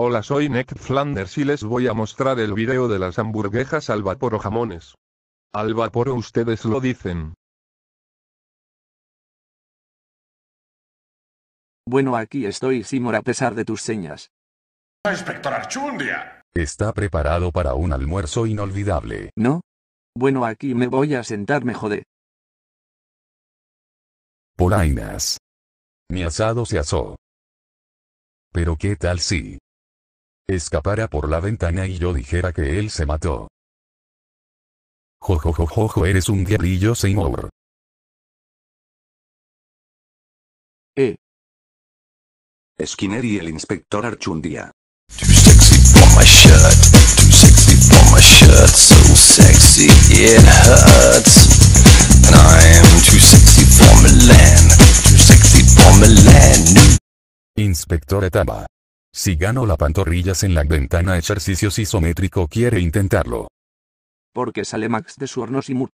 Hola soy Nick Flanders y les voy a mostrar el video de las hamburguesas al vapor o jamones. Al vapor ustedes lo dicen. Bueno aquí estoy Simor a pesar de tus señas. Inspector Archundia. Está preparado para un almuerzo inolvidable. ¿No? Bueno aquí me voy a sentarme jode. Polainas. Mi asado se asó. Pero qué tal si escapara por la ventana y yo dijera que él se mató. Jojojojojo eres un diablillo Seymour. Eh. Skinner y el inspector Archundia. Too sexy for my shirt, too sexy for my shirt, so sexy it hurts. And I am too sexy for Milan, too sexy for Milan. Inspector Etama. Si gano la pantorrillas en la ventana ejercicios isométrico quiere intentarlo. Porque sale Max de su horno Simur?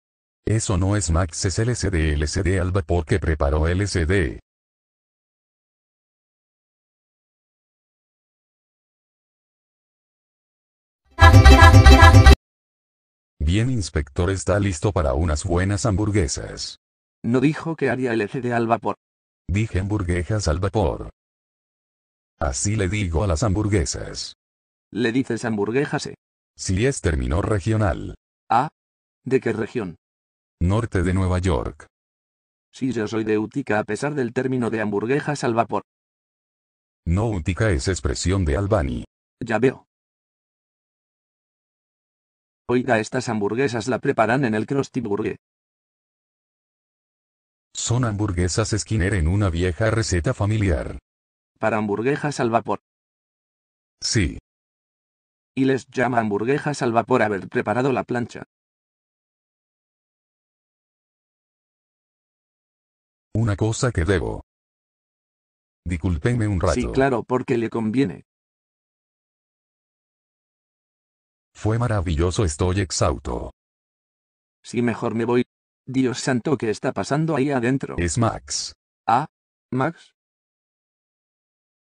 Eso no es Max es LCD LCD al vapor que preparó LCD. Bien inspector está listo para unas buenas hamburguesas. No dijo que haría LCD al vapor. Dije hamburguesas al vapor. Así le digo a las hamburguesas. ¿Le dices hamburguesas? Eh. Si es término regional. ¿Ah? ¿De qué región? Norte de Nueva York. Sí, yo soy de Utica a pesar del término de hamburguesas al vapor. No, Utica es expresión de Albany. Ya veo. Oiga, estas hamburguesas la preparan en el Krusty Burger. Son hamburguesas Skinner en una vieja receta familiar para hamburguesas al vapor. Sí. Y les llama hamburguesas al vapor haber preparado la plancha. Una cosa que debo. Disculpenme un rato. Sí, claro, porque le conviene. Fue maravilloso, estoy exhausto. Sí, mejor me voy. Dios santo, ¿qué está pasando ahí adentro? Es Max. ¿Ah? ¿Max?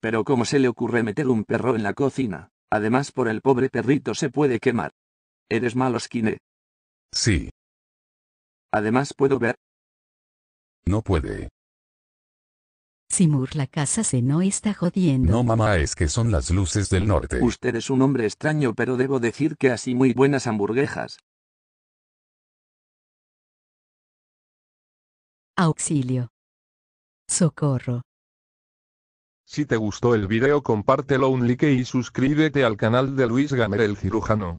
Pero ¿cómo se le ocurre meter un perro en la cocina? Además por el pobre perrito se puede quemar. ¿Eres malo, Skinner? Sí. Además puedo ver. No puede. Simur, la casa se no está jodiendo. No, mamá, es que son las luces del norte. Usted es un hombre extraño, pero debo decir que así muy buenas hamburguesas. Auxilio. Socorro. Si te gustó el video compártelo un like y suscríbete al canal de Luis Gamer el Cirujano.